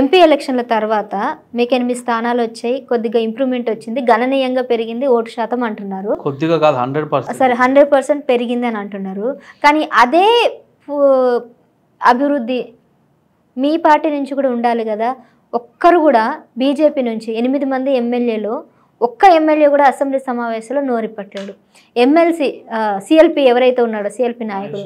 MP ఎలక్షన్ల తర్వాత మీకు ఎనిమిది స్థానాలు వచ్చాయి కొద్దిగా ఇంప్రూవ్మెంట్ వచ్చింది గణనీయంగా పెరిగింది ఓటు శాతం అంటున్నారు కొద్దిగా కాదు హండ్రెడ్ పర్సెంట్ సరే హండ్రెడ్ పర్సెంట్ పెరిగింది అని అంటున్నారు కానీ అదే అభివృద్ధి మీ పార్టీ నుంచి కూడా ఉండాలి కదా ఒక్కరు కూడా బీజేపీ నుంచి ఎనిమిది మంది ఎమ్మెల్యేలు ఒక్క ఎమ్మెల్యే కూడా అసెంబ్లీ సమావేశంలో నోరిప్పట్లేడు ఎమ్మెల్సీ సిఎల్పి ఎవరైతే ఉన్నాడో సిఎల్పి నాయకుడు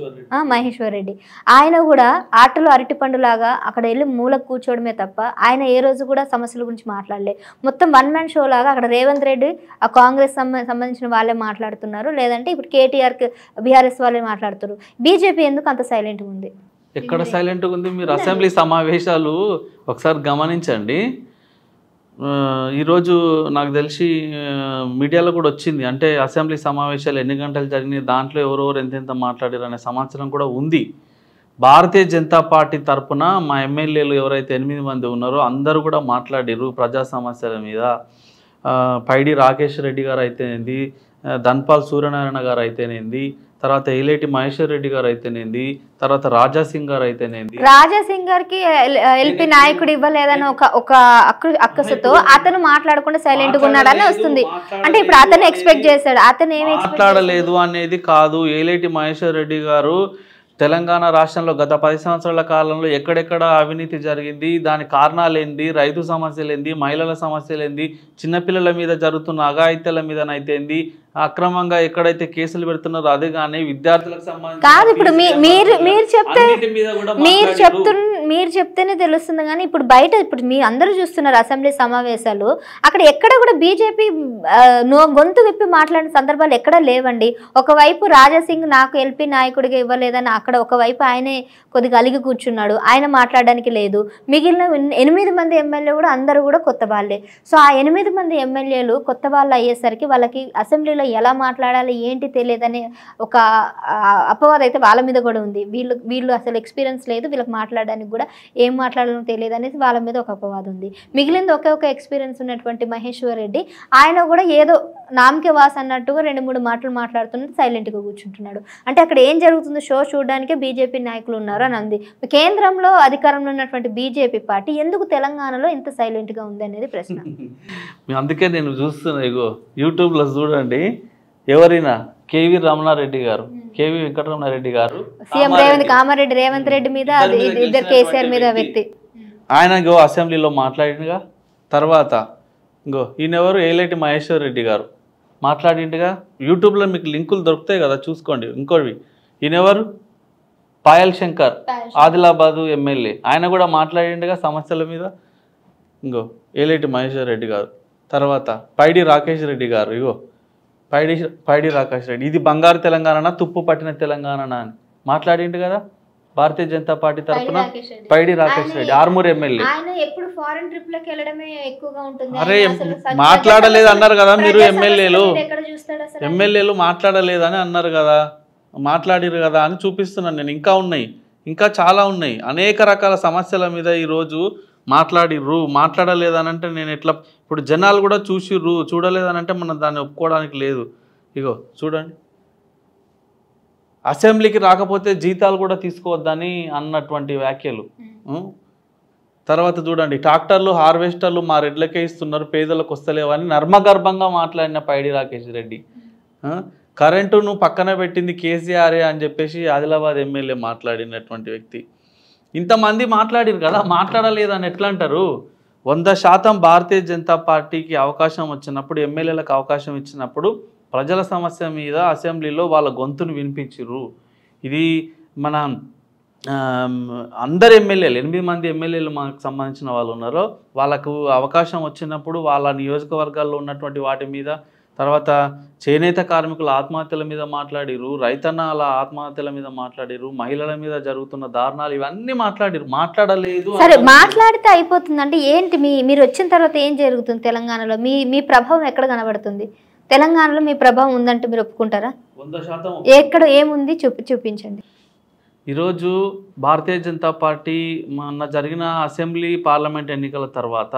మహేశ్వర్ రెడ్డి ఆయన కూడా ఆటలు పండులాగా అక్కడ వెళ్ళి మూల కూర్చోవడమే తప్ప ఆయన ఏ రోజు కూడా సమస్యల గురించి మాట్లాడలే మొత్తం వన్ మ్యాన్ షో లాగా అక్కడ రేవంత్ రెడ్డి ఆ కాంగ్రెస్ సంబంధించిన వాళ్ళే మాట్లాడుతున్నారు లేదంటే ఇప్పుడు కేటీఆర్కి బీఆర్ఎస్ వాళ్ళే మాట్లాడుతున్నారు బీజేపీ ఎందుకు అంత సైలెంట్గా ఉంది ఎక్కడ సైలెంట్గా ఉంది మీరు అసెంబ్లీ సమావేశాలు ఒకసారి గమనించండి ఈరోజు నాకు తెలిసి మీడియాలో కూడా వచ్చింది అంటే అసెంబ్లీ సమావేశాలు ఎన్ని గంటలు జరిగినాయి దాంట్లో ఎవరెవరు ఎంతెంత మాట్లాడారు అనే సమాచారం కూడా ఉంది భారతీయ జనతా పార్టీ తరఫున మా ఎమ్మెల్యేలు ఎవరైతే ఎనిమిది మంది ఉన్నారో అందరూ కూడా మాట్లాడారు ప్రజా సమస్యల మీద పైడి రాకేష్ రెడ్డి గారు అయితేనేది ధన్పాల్ సూర్యనారాయణ గారు అయితేనేది తర్వాత ఏలేటి మహేశ్వర్ రెడ్డి గారు అయితేనేది తర్వాత రాజా సింగ్ గారు అయితేనేది రాజా సింగ్ గారికి ఎల్పి నాయకుడు ఇవ్వలేదని ఒక ఒక అక్కసతో అతను మాట్లాడకుండా సైలెంట్ గా ఉన్నాడని వస్తుంది అంటే ఇప్పుడు అతను ఎక్స్పెక్ట్ చేశాడు అతను ఏమి మాట్లాడలేదు అనేది కాదు ఏలేటి మహేశ్వర్ రెడ్డి గారు తెలంగాణ రాష్ట్రంలో గత పది సంవత్సరాల కాలంలో ఎక్కడెక్కడ అవినీతి జరిగింది దాని కారణాలేంది రైతు సమస్యలేంది మహిళల సమస్యలేంది చిన్నపిల్లల మీద జరుగుతున్న అఘాయిత్యాల మీదనైతేంది అక్రమంగా ఎక్కడైతే కేసులు పెడుతున్నారో అదే కానీ విద్యార్థులకు సంబంధించి కాదు ఇప్పుడు మీరు చెప్తే మీరు చెప్తున్న మీరు చెప్తేనే తెలుస్తుంది కానీ ఇప్పుడు బయట ఇప్పుడు మీ అందరూ చూస్తున్నారు అసెంబ్లీ సమావేశాలు అక్కడ ఎక్కడ కూడా బీజేపీ గొంతు విప్పి మాట్లాడిన సందర్భాలు ఎక్కడా లేవండి ఒకవైపు రాజాసింగ్ నాకు ఎల్పీ నాయకుడిగా ఇవ్వలేదని అక్కడ ఒకవైపు ఆయనే కొద్దిగా అలిగి కూర్చున్నాడు ఆయన మాట్లాడడానికి లేదు మిగిలిన ఎనిమిది మంది ఎమ్మెల్యే కూడా అందరూ కూడా కొత్త వాళ్ళే సో ఆ ఎనిమిది మంది ఎమ్మెల్యేలు కొత్త వాళ్ళు అయ్యేసరికి వాళ్ళకి అసెంబ్లీలో ఎలా మాట్లాడాలి ఏంటి తెలియదనే ఒక అపవాదం అయితే వాళ్ళ మీద కూడా ఉంది వీళ్ళు వీళ్ళు అసలు ఎక్స్పీరియన్స్ లేదు వీళ్ళకి మాట్లాడడానికి కూడా ఏం మాట్లాడాలో తెలియదు అనేసి వాళ్ళ మీద ఒక అపవాదం ఉంది మిగిలింది ఒకే ఒక ఎక్స్పీరియన్స్ ఉన్నటువంటి మహేశ్వర రెడ్డి ఆయన కూడా ఏదో నామకే వాస్ అన్నట్టుగా రెండు మూడు మాటలు మాట్లాడుతున్నట్టు సైలెంట్గా కూర్చుంటున్నాడు అంటే అక్కడ ఏం జరుగుతుందో షో చూడడానికే బీజేపీ నాయకులు ఉన్నారు అని అంది కేంద్రంలో అధికారంలో ఉన్నటువంటి బీజేపీ పార్టీ ఎందుకు తెలంగాణలో ఇంత సైలెంట్గా ఉంది అనేది ప్రశ్న అందుకే నేను చూస్తున్నా ఇగో యూట్యూబ్లో చూడండి ఎవరైనా కేవీ రమణారెడ్డి గారు కేవీ వెంకటరమణారెడ్డి గారు సీఎం రేవంత్ కామారెడ్డి రేవంత్ రెడ్డి మీద ఇద్దరు కేసీఆర్ మీద వ్యక్తి ఆయన గో అసెంబ్లీలో మాట్లాడినగా తర్వాత ఇంకో ఈయనెవరు ఏలేటి మహేశ్వర్ రెడ్డి గారు మాట్లాడిగా యూట్యూబ్లో మీకు లింకులు దొరుకుతాయి కదా చూసుకోండి ఇంకోటివి ఈయనెవరు పాయల్ శంకర్ ఆదిలాబాదు ఎమ్మెల్యే ఆయన కూడా మాట్లాడిగా సమస్యల మీద ఇంకో ఏలేటి మహేశ్వర్ రెడ్డి గారు తర్వాత పైడి రాకేష్ రెడ్డి గారు ఇగో పైడి పైడి రాకేష్ రెడ్డి ఇది బంగారు తెలంగాణ తుప్పు పట్టిన తెలంగాణ అని మాట్లాడిండు కదా భారతీయ జనతా పార్టీ తరఫున పైడి రాకేష్ రెడ్డి ఆర్మూర్ ఎమ్మెల్యే అరే మాట్లాడలేదు అన్నారు కదా మీరు ఎమ్మెల్యేలు ఎమ్మెల్యేలు మాట్లాడలేదని అన్నారు కదా మాట్లాడిరు కదా అని చూపిస్తున్నాను నేను ఇంకా ఉన్నాయి ఇంకా చాలా ఉన్నాయి అనేక రకాల సమస్యల మీద ఈరోజు మాట్లాడిర్రు మాట్లాడలేదనంటే నేను ఎట్లా ఇప్పుడు జనాలు కూడా చూసిర్రు చూడలేదనంటే మనం దాన్ని ఒప్పుకోవడానికి లేదు ఇగో చూడండి అసెంబ్లీకి రాకపోతే జీతాలు కూడా తీసుకోవద్దని అన్నటువంటి వ్యాఖ్యలు తర్వాత చూడండి ట్రాక్టర్లు హార్వెస్టర్లు మా రెడ్లకే ఇస్తున్నారు పేదలకు వస్తలేవని నర్మగర్భంగా మాట్లాడిన పైడి రాకేష్ రెడ్డి కరెంటును పక్కన పెట్టింది కేసీఆరే అని చెప్పేసి ఆదిలాబాద్ ఎమ్మెల్యే మాట్లాడినటువంటి వ్యక్తి ఇంతమంది మాట్లాడారు కదా మాట్లాడలేదని ఎట్లా అంటారు వంద శాతం భారతీయ జనతా పార్టీకి అవకాశం వచ్చినప్పుడు ఎమ్మెల్యేలకు అవకాశం ఇచ్చినప్పుడు ప్రజల సమస్య మీద అసెంబ్లీలో వాళ్ళ గొంతును వినిపించరు ఇది మన అందరు ఎమ్మెల్యేలు ఎనిమిది మంది ఎమ్మెల్యేలు మనకు సంబంధించిన వాళ్ళు ఉన్నారో వాళ్ళకు అవకాశం వచ్చినప్పుడు వాళ్ళ నియోజకవర్గాల్లో ఉన్నటువంటి వాటి మీద తర్వాత చేనేత కార్మికుల ఆత్మహత్యల మీద మాట్లాడిరు రైతన్నాల ఆత్మహత్యల మీద మాట్లాడిరు మహిళల మీద జరుగుతున్న దారుణాలు ఇవన్నీ మాట్లాడిరు మాట్లాడలేదు సరే మాట్లాడితే అంటే ఏంటి మీ మీరు వచ్చిన తర్వాత ఏం జరుగుతుంది తెలంగాణలో మీ మీ ప్రభావం ఎక్కడ కనబడుతుంది తెలంగాణలో మీ ప్రభావం ఉందంటే మీరు ఒప్పుకుంటారా వంద శాతం ఎక్కడ ఏముంది చూపి చూపించండి ఈరోజు భారతీయ జనతా పార్టీ మొన్న జరిగిన అసెంబ్లీ పార్లమెంట్ ఎన్నికల తర్వాత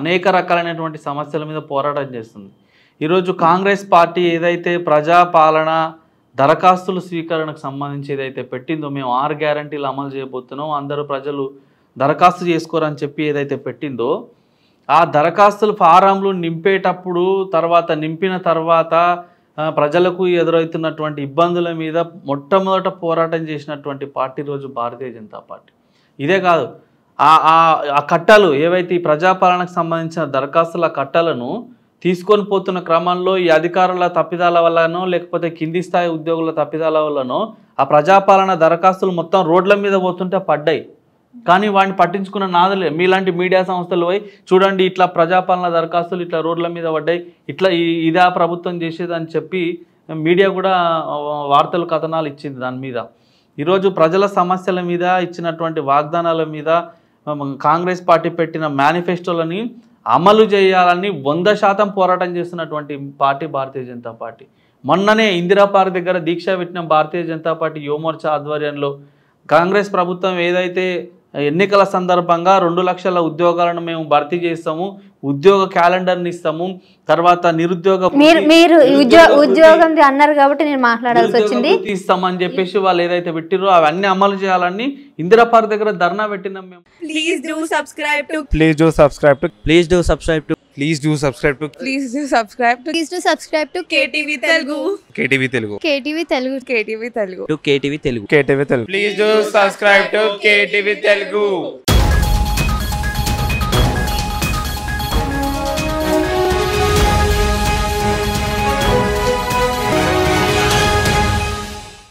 అనేక రకాలైనటువంటి సమస్యల మీద పోరాటం చేస్తుంది ఈరోజు కాంగ్రెస్ పార్టీ ఏదైతే ప్రజాపాలన దరఖాస్తుల స్వీకరణకు సంబంధించి ఏదైతే పెట్టిందో మేము ఆరు గ్యారంటీలు అమలు చేయబోతున్నాం అందరూ ప్రజలు దరఖాస్తు చేసుకోరని చెప్పి ఏదైతే పెట్టిందో ఆ దరఖాస్తుల ఫారంలు నింపేటప్పుడు తర్వాత నింపిన తర్వాత ప్రజలకు ఎదురవుతున్నటువంటి ఇబ్బందుల మీద మొట్టమొదట పోరాటం చేసినటువంటి పార్టీ రోజు భారతీయ జనతా పార్టీ ఇదే కాదు ఆ కట్టలు ఏవైతే ఈ ప్రజాపాలనకు సంబంధించిన దరఖాస్తుల కట్టలను తీసుకొని పోతున్న క్రమంలో ఈ అధికారుల తప్పిదాల వల్లనో లేకపోతే కింది స్థాయి ఉద్యోగుల తప్పిదాల వల్లనో ఆ ప్రజాపాలన దరఖాస్తులు మొత్తం రోడ్ల మీద పోతుంటే పడ్డాయి కానీ వాడిని పట్టించుకున్న నాదలే మీలాంటి మీడియా సంస్థలు పోయి చూడండి ఇట్లా ప్రజాపాలన దరఖాస్తులు ఇట్లా రోడ్ల మీద పడ్డాయి ఇట్లా ఇదా ప్రభుత్వం చేసేదని చెప్పి మీడియా కూడా వార్తలు కథనాలు ఇచ్చింది దాని మీద ఈరోజు ప్రజల సమస్యల మీద ఇచ్చినటువంటి వాగ్దానాల మీద కాంగ్రెస్ పార్టీ పెట్టిన మేనిఫెస్టోలని అమలు చేయాలని వంద శాతం పోరాటం చేస్తున్నటువంటి పార్టీ భారతీయ జనతా పార్టీ మొన్ననే ఇందిరాపార్క్ దగ్గర దీక్ష పెట్టిన భారతీయ జనతా పార్టీ యువమోర్చా ఆధ్వర్యంలో కాంగ్రెస్ ప్రభుత్వం ఏదైతే ఎన్నికల సందర్భంగా రెండు లక్షల ఉద్యోగాలను మేము భర్తీ చేస్తాము ఉద్యోగ క్యాలెండర్ ఇస్తాము తర్వాత నిరుద్యోగ మీరు ఉద్యోగం అన్నారు కాబట్టి నేను మాట్లాడాల్సి వచ్చింది ఇస్తామని చెప్పేసి వాళ్ళు ఏదైతే పెట్టిరో అవన్నీ అమలు చేయాలని ఇందిరాపార్ దగ్గర ధర్నా పెట్టినాం మేము please do subscribe to please do subscribe to please do subscribe to please do subscribe to please do subscribe to please do subscribe to KTV Telugu KTV Telugu KTV Telugu KTV Telugu to KTV Telugu KTV Telugu please do subscribe to KTV Telugu